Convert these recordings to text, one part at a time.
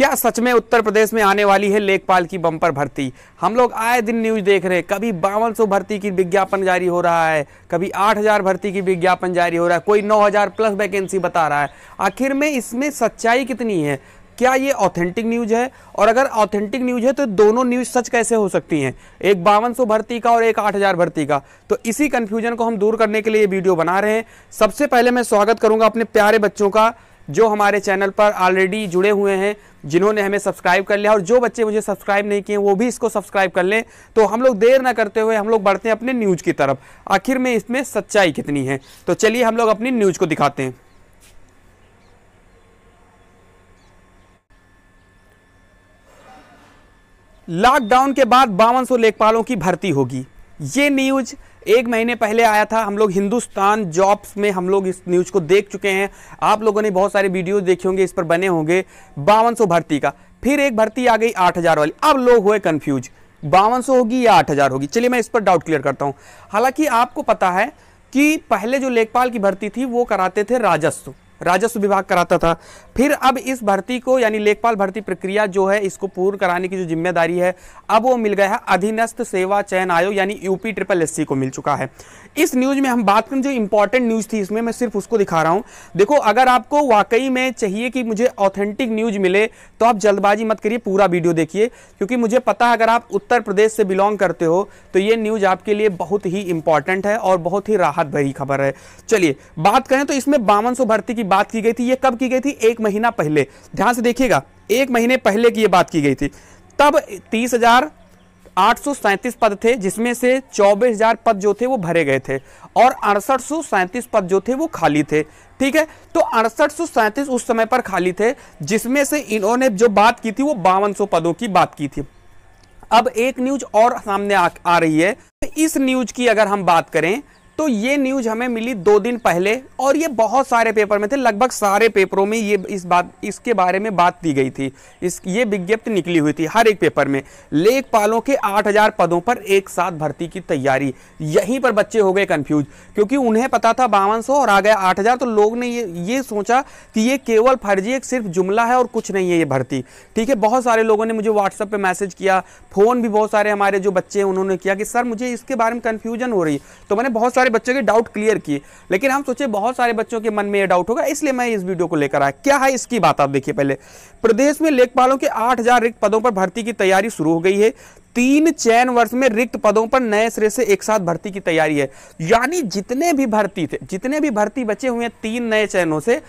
क्या सच में उत्तर प्रदेश में आने वाली है लेखपाल की बम्पर भर्ती हम लोग आए दिन न्यूज देख रहे हैं कभी बावन भर्ती की विज्ञापन जारी हो रहा है कभी आठ हजार भर्ती की विज्ञापन जारी हो रहा है कोई नौ हजार प्लस वैकेंसी बता रहा है आखिर में इसमें सच्चाई कितनी है क्या ये ऑथेंटिक न्यूज है और अगर ऑथेंटिक न्यूज है तो दोनों न्यूज सच कैसे हो सकती हैं एक बावन सौ भर्ती का और एक आठ हजार भर्ती का तो इसी कंफ्यूजन को हम दूर करने के लिए वीडियो बना रहे हैं सबसे पहले मैं स्वागत करूंगा अपने प्यारे बच्चों का जो हमारे चैनल पर ऑलरेडी जुड़े हुए हैं जिन्होंने हमें सब्सक्राइब कर लिया और जो बच्चे मुझे सब्सक्राइब नहीं किए वो भी इसको सब्सक्राइब कर लें तो हम लोग देर ना करते हुए हम लोग बढ़ते हैं अपने न्यूज़ की तरफ आखिर में इसमें सच्चाई कितनी है तो चलिए हम लोग अपनी न्यूज़ को दिखाते हैं लॉकडाउन के बाद बावन सौ लेखपालों की भर्ती होगी ये न्यूज एक महीने पहले आया था हम लोग हिंदुस्तान जॉब्स में हम लोग इस न्यूज़ को देख चुके हैं आप लोगों ने बहुत सारे वीडियो देखे होंगे इस पर बने होंगे बावन भर्ती का फिर एक भर्ती आ गई आठ वाली अब लोग हुए कन्फ्यूज बावन होगी या आठ होगी चलिए मैं इस पर डाउट क्लियर करता हूँ हालांकि आपको पता है कि पहले जो लेखपाल की भर्ती थी वो कराते थे राजस्व राजस्व विभाग कराता था फिर अब इस भर्ती को यानी लेखपाल भर्ती प्रक्रिया जो है इसको पूर्ण कराने की जो जिम्मेदारी है अब वो मिल गया है अधीनस्थ सेवा चयन आयोग यानी यूपी ट्रिपल एस को मिल चुका है इस न्यूज़ में हम बात करें जो इंपॉर्टेंट न्यूज़ थी इसमें मैं सिर्फ उसको दिखा रहा हूं देखो अगर आपको वाकई में चाहिए कि मुझे ऑथेंटिक न्यूज़ मिले तो आप जल्दबाजी मत करिए पूरा वीडियो देखिए क्योंकि मुझे पता है अगर आप उत्तर प्रदेश से बिलोंग करते हो तो ये न्यूज़ आपके लिए बहुत ही इंपॉर्टेंट है और बहुत ही राहत भरी खबर है चलिए बात करें तो इसमें बावन भर्ती की बात की गई थी ये कब की गई थी एक महीना पहले ध्यान से देखिएगा एक महीने पहले की ये बात की गई थी तब तीस हजार आठ पद थे जिसमें से 24,000 पद जो थे वो भरे गए थे और अड़सठ पद जो थे वो खाली थे ठीक है तो अड़सठ उस समय पर खाली थे जिसमें से इन्होंने जो बात की थी वो बावन पदों की बात की थी अब एक न्यूज और सामने आ, आ रही है इस न्यूज की अगर हम बात करें तो ये न्यूज हमें मिली दो दिन पहले और ये बहुत सारे पेपर में थे लगभग सारे पेपरों में ये इस बात इसके बारे में बात दी गई थी इस ये विज्ञप्ति निकली हुई थी हर एक पेपर में लेखपालों के 8000 पदों पर एक साथ भर्ती की तैयारी यहीं पर बच्चे हो गए कंफ्यूज क्योंकि उन्हें पता था बावन और आ गया आठ तो लोग ने ये ये सोचा कि ये केवल फर्जी एक सिर्फ जुमला है और कुछ नहीं है ये भर्ती ठीक है बहुत सारे लोगों ने मुझे व्हाट्सअप पर मैसेज किया फ़ोन भी बहुत सारे हमारे जो बच्चे हैं उन्होंने किया कि सर मुझे इसके बारे में कन्फ्यूजन हो रही तो मैंने बहुत सारे सारे बच्चों के डाउट क्लियर किए लेकिन हम सोचे बहुत सारे बच्चों के मन में ये डाउट होगा इसलिए मैं इस वीडियो को लेकर आया क्या है इसकी बात आप देखिए पहले प्रदेश में लेखपालों के आठ रिक्त पदों पर भर्ती की तैयारी शुरू हो गई है तीन चयन वर्ष में रिक्त पदों पर नए सिरे से एक साथ भर्ती की तैयारी है यानी जितने भी भर्ती थे जितने भी भर्ती बचे हुए हैं तीन नए चयनों से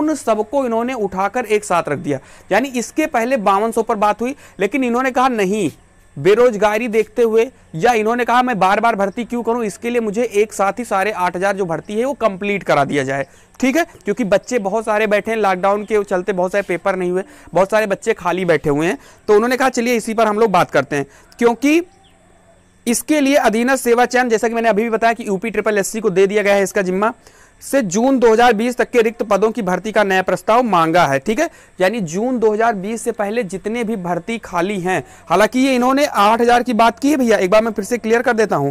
उन सबको इन्होंने उठाकर एक साथ रख दिया यानी इसके पहले बावन पर बात हुई लेकिन इन्होंने कहा नहीं बेरोजगारी देखते हुए या इन्होंने कहा मैं बार बार भर्ती क्यों करूं इसके लिए मुझे एक साथ ही सारे आठ हज़ार जो भर्ती है वो कंप्लीट करा दिया जाए ठीक है क्योंकि बच्चे बहुत सारे बैठे हैं लॉकडाउन के चलते बहुत सारे पेपर नहीं हुए बहुत सारे बच्चे खाली बैठे हुए हैं तो उन्होंने कहा चलिए इसी पर हम लोग बात करते हैं क्योंकि इसके लिए अधीन सेवा चयन जैसा कि मैंने अभी भी बताया कि यूपी ट्रिपल एससी को दे दिया गया है इसका जिम्मा से जून 2020 तक के रिक्त पदों की भर्ती का नया प्रस्ताव मांगा है ठीक है यानी जून 2020 से पहले जितने भी भर्ती खाली हैं हालांकि ये इन्होंने 8000 की बात की है भैया एक बार मैं फिर से क्लियर कर देता हूं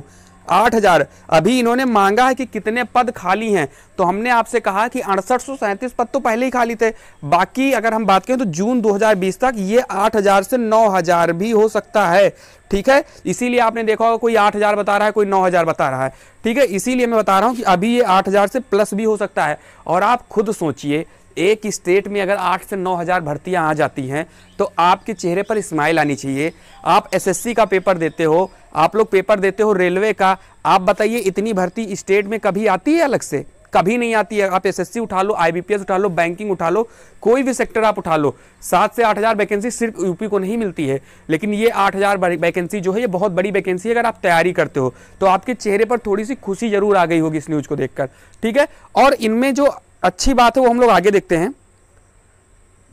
आठ हजार अभी इन्होंने मांगा है कि कितने पद खाली हैं तो हमने आपसे कहा कि अड़सठ सौ सैंतीस पद तो पहले ही खाली थे बाकी अगर हम बात करें तो जून 2020 तक ये 8000 से 9000 भी हो सकता है ठीक है इसीलिए आपने देखा होगा कोई 8000 बता रहा है कोई 9000 बता रहा है ठीक है इसीलिए मैं बता रहा हूं कि अभी ये 8000 से प्लस भी हो सकता है और आप खुद सोचिए एक स्टेट में अगर आठ से नौ हज़ार भर्तियाँ आ जाती हैं तो आपके चेहरे पर स्माइल आनी चाहिए आप एसएससी का पेपर देते हो आप लोग पेपर देते हो रेलवे का आप बताइए इतनी भर्ती स्टेट में कभी आती है अलग से कभी नहीं आती है आप एसएससी उठा लो आईबीपीएस उठा लो बैंकिंग उठा लो कोई भी सेक्टर आप उठा लो सात से आठ हज़ार वैकेंसी सिर्फ यूपी को नहीं मिलती है लेकिन ये आठ हज़ार वैकेंसी जो है ये बहुत बड़ी वैकेंसी है अगर आप तैयारी करते हो तो आपके चेहरे पर थोड़ी सी खुशी जरूर आ गई होगी इस न्यूज़ को देखकर ठीक है और इनमें जो अच्छी बात है वो हम लोग आगे देखते हैं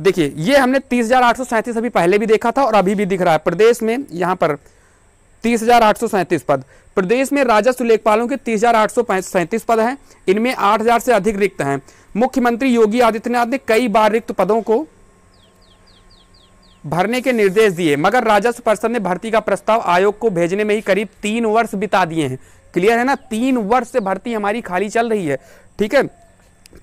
देखिए ये हमने तीस अभी पहले भी देखा था और अभी भी दिख रहा है प्रदेश में यहाँ पर तीस पद प्रदेश में राजस्व लेखपालों के तीस पद हैं इनमें 8000 से अधिक रिक्त हैं मुख्यमंत्री योगी आदित्यनाथ ने कई बार रिक्त पदों को भरने के निर्देश दिए मगर राजस्व परिषद ने भर्ती का प्रस्ताव आयोग को भेजने में ही करीब तीन वर्ष बिता दिए हैं क्लियर है ना तीन वर्ष से भर्ती हमारी खाली चल रही है ठीक है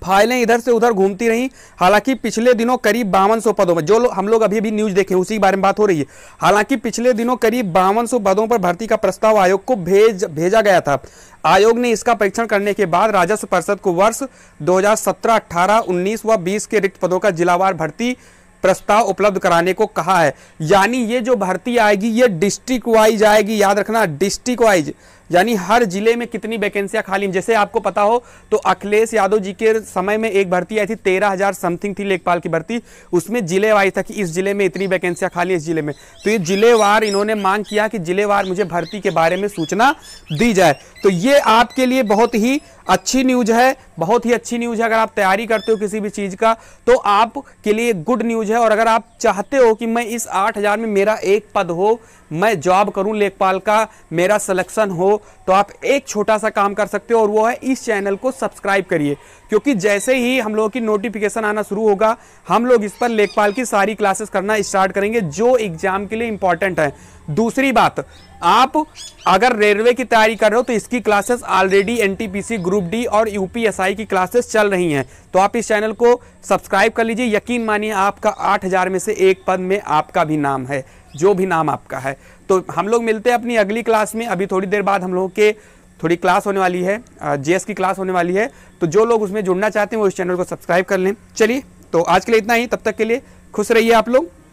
फाइलें इधर से उधर घूमती रहीं हालांकि पिछले दिनों करीब बावन पदों में जो लो, हम लोग अभी भी न्यूज देखें उसी के बारे में बात हो रही है हालांकि पिछले दिनों करीब बावन पदों पर भर्ती का प्रस्ताव आयोग को भेज भेजा गया था आयोग ने इसका परीक्षण करने के बाद राजस्व परिषद को वर्ष 2017, 18, 19 व 20 के रिक्त पदों का जिलावार भर्ती प्रस्ताव उपलब्ध कराने को कहा है यानी ये जो भर्ती आएगी ये डिस्ट्रिक्ट वाइज आएगी याद रखना डिस्ट्रिक्ट वाइज यानी हर जिले में कितनी वैकेंसियां खाली जैसे आपको पता हो तो अखिलेश यादव जी के समय में एक भर्ती आई थी तेरह हजार समथिंग थी लेखपाल की भर्ती उसमें जिले वाइज था कि इस जिले में इतनी वैकेंसियां खाली इस जिले में तो ये जिलेवार इन्होंने मांग किया कि जिलेवार मुझे भर्ती के बारे में सूचना दी जाए तो ये आपके लिए बहुत ही अच्छी न्यूज है बहुत ही अच्छी न्यूज है अगर आप तैयारी करते हो किसी भी चीज़ का तो आपके लिए गुड न्यूज है और अगर आप चाहते हो कि मैं इस आठ हजार में मेरा एक पद हो मैं जॉब करूं लेखपाल का मेरा सिलेक्शन हो तो आप एक छोटा सा काम कर सकते हो और वो है इस चैनल को सब्सक्राइब करिए क्योंकि जैसे ही हम लोगों की नोटिफिकेशन आना शुरू होगा हम लोग इस पर लेखपाल की सारी क्लासेस करना स्टार्ट करेंगे जो एग्जाम के लिए इंपॉर्टेंट है दूसरी बात आप अगर रेलवे की तैयारी कर रहे हो तो इसकी classes already NTPC group D और यूपीएसआई की क्लासेस चल रही हैं तो आप इस चैनल को सब्सक्राइब कर लीजिए यकीन मानिए आपका 8000 में से एक पद में आपका भी नाम है जो भी नाम आपका है तो हम लोग मिलते हैं अपनी अगली क्लास में अभी थोड़ी देर बाद हम लोगों के थोड़ी क्लास होने वाली है जीएस की क्लास होने वाली है तो जो लोग उसमें जुड़ना चाहते हैं वो इस चैनल को सब्सक्राइब कर लें चलिए तो आज के लिए इतना ही तब तक के लिए खुश रहिए आप लोग